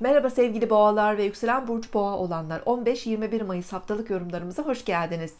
Merhaba sevgili boğalar ve yükselen burç boğa olanlar. 15-21 Mayıs haftalık yorumlarımıza hoş geldiniz.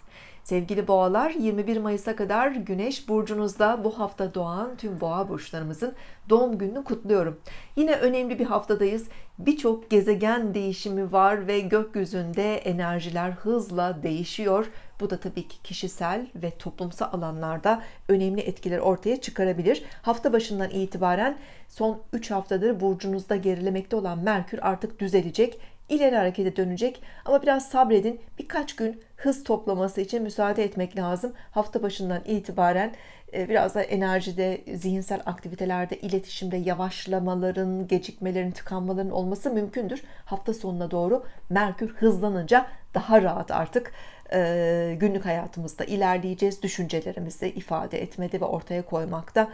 Sevgili boğalar 21 Mayıs'a kadar Güneş burcunuzda bu hafta doğan tüm boğa burçlarımızın doğum gününü kutluyorum. Yine önemli bir haftadayız. Birçok gezegen değişimi var ve gökyüzünde enerjiler hızla değişiyor. Bu da tabii ki kişisel ve toplumsal alanlarda önemli etkiler ortaya çıkarabilir. Hafta başından itibaren son 3 haftadır burcunuzda gerilemekte olan Merkür artık düzelecek ileri harekete dönecek ama biraz sabredin birkaç gün hız toplaması için müsaade etmek lazım hafta başından itibaren e, biraz da enerjide zihinsel aktivitelerde iletişimde yavaşlamaların gecikmelerin tıkanmaların olması mümkündür hafta sonuna doğru merkür hızlanınca daha rahat artık günlük hayatımızda ilerleyeceğiz. Düşüncelerimizi ifade etmede ve ortaya koymakta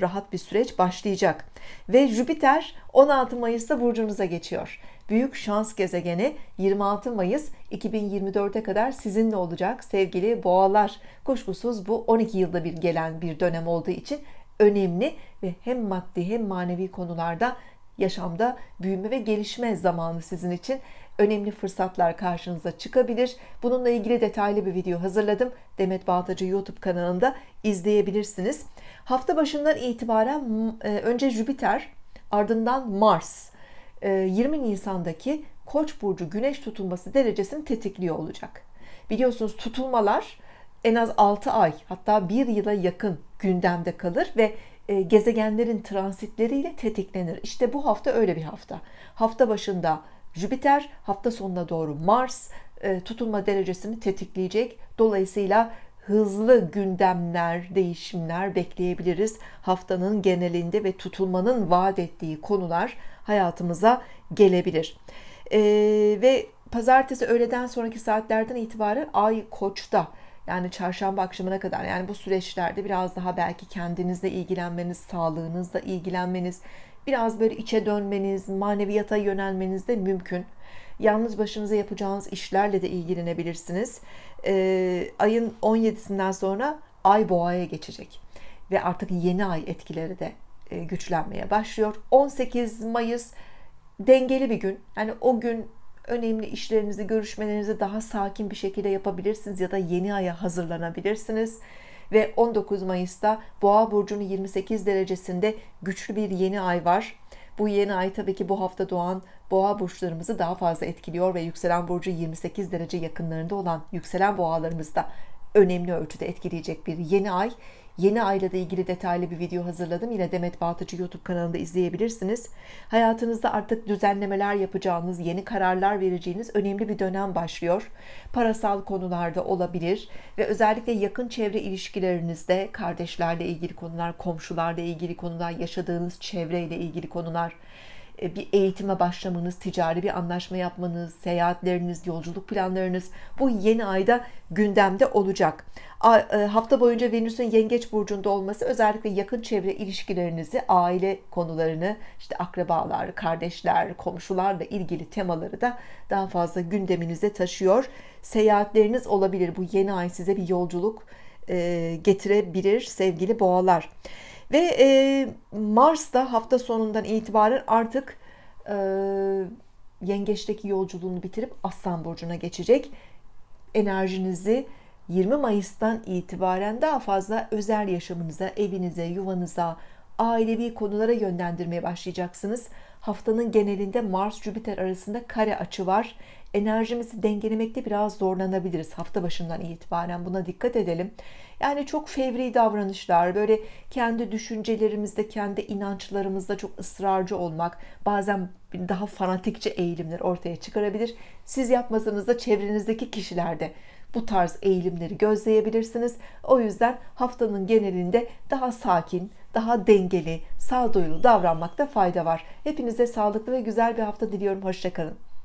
rahat bir süreç başlayacak. Ve Jüpiter 16 Mayıs'ta burcunuza geçiyor. Büyük şans gezegeni 26 Mayıs 2024'e kadar sizinle olacak sevgili boğalar. Kuşkusuz bu 12 yılda bir gelen bir dönem olduğu için önemli ve hem maddi hem manevi konularda yaşamda büyüme ve gelişme zamanı sizin için önemli fırsatlar karşınıza çıkabilir. Bununla ilgili detaylı bir video hazırladım. Demet Bağtacı YouTube kanalında izleyebilirsiniz. Hafta başından itibaren e, önce Jüpiter ardından Mars 20 e, Nisan'daki Koç burcu güneş tutulması derecesini tetikliyor olacak. Biliyorsunuz tutulmalar en az 6 ay hatta 1 yıla yakın gündemde kalır ve e, gezegenlerin transitleriyle tetiklenir. İşte bu hafta öyle bir hafta. Hafta başında Jüpiter, hafta sonuna doğru Mars e, tutulma derecesini tetikleyecek. Dolayısıyla hızlı gündemler, değişimler bekleyebiliriz. Haftanın genelinde ve tutulmanın vaat ettiği konular hayatımıza gelebilir. Ee, ve pazartesi öğleden sonraki saatlerden itibaren ay koçta yani çarşamba akşamına kadar yani bu süreçlerde biraz daha belki kendinizle ilgilenmeniz, sağlığınızla ilgilenmeniz, biraz böyle içe dönmeniz, maneviyata yönelmeniz de mümkün. Yalnız başınıza yapacağınız işlerle de ilgilenebilirsiniz. Ee, ayın 17'sinden sonra ay boğaya geçecek ve artık yeni ay etkileri de e, güçlenmeye başlıyor. 18 Mayıs dengeli bir gün. Yani o gün önemli işlerinizi, görüşmelerinizi daha sakin bir şekilde yapabilirsiniz ya da yeni aya hazırlanabilirsiniz. Ve 19 Mayıs'ta Boğa burcunun 28 derecesinde güçlü bir yeni ay var. Bu yeni ay tabii ki bu hafta doğan boğa burçlarımızı daha fazla etkiliyor ve yükselen burcu 28 derece yakınlarında olan yükselen boğalarımızda önemli ölçüde etkileyecek bir yeni ay. Yeni ayla da ilgili detaylı bir video hazırladım. Yine Demet Bağtıcı YouTube kanalında izleyebilirsiniz. Hayatınızda artık düzenlemeler yapacağınız, yeni kararlar vereceğiniz önemli bir dönem başlıyor. Parasal konularda olabilir ve özellikle yakın çevre ilişkilerinizde kardeşlerle ilgili konular, komşularla ilgili konular, yaşadığınız çevreyle ilgili konular e, bir eğitime başlamanız, ticari bir anlaşma yapmanız, seyahatleriniz, yolculuk planlarınız bu yeni ayda gündemde olacak. E, hafta boyunca Venüs'ün Yengeç burcunda olması özellikle yakın çevre ilişkilerinizi, aile konularını, işte akrabalar, kardeşler, komşularla ilgili temaları da daha fazla gündeminize taşıyor. Seyahatleriniz olabilir. Bu yeni ay size bir yolculuk e, getirebilir sevgili boğalar. Ve e, Mars da hafta sonundan itibaren artık e, yengeçteki yolculuğunu bitirip Aslan Burcu'na geçecek. Enerjinizi 20 Mayıs'tan itibaren daha fazla özel yaşamınıza, evinize, yuvanıza, ailevi konulara yönlendirmeye başlayacaksınız. Haftanın genelinde Mars-Jüpiter arasında kare açı var enerjimizi dengelemekte biraz zorlanabiliriz hafta başından itibaren buna dikkat edelim. Yani çok fevri davranışlar, böyle kendi düşüncelerimizde, kendi inançlarımızda çok ısrarcı olmak, bazen daha fanatikçe eğilimler ortaya çıkarabilir. Siz yapmasanız da çevrenizdeki kişilerde bu tarz eğilimleri gözleyebilirsiniz. O yüzden haftanın genelinde daha sakin, daha dengeli, sağduyulu davranmakta fayda var. Hepinize sağlıklı ve güzel bir hafta diliyorum. Hoşçakalın.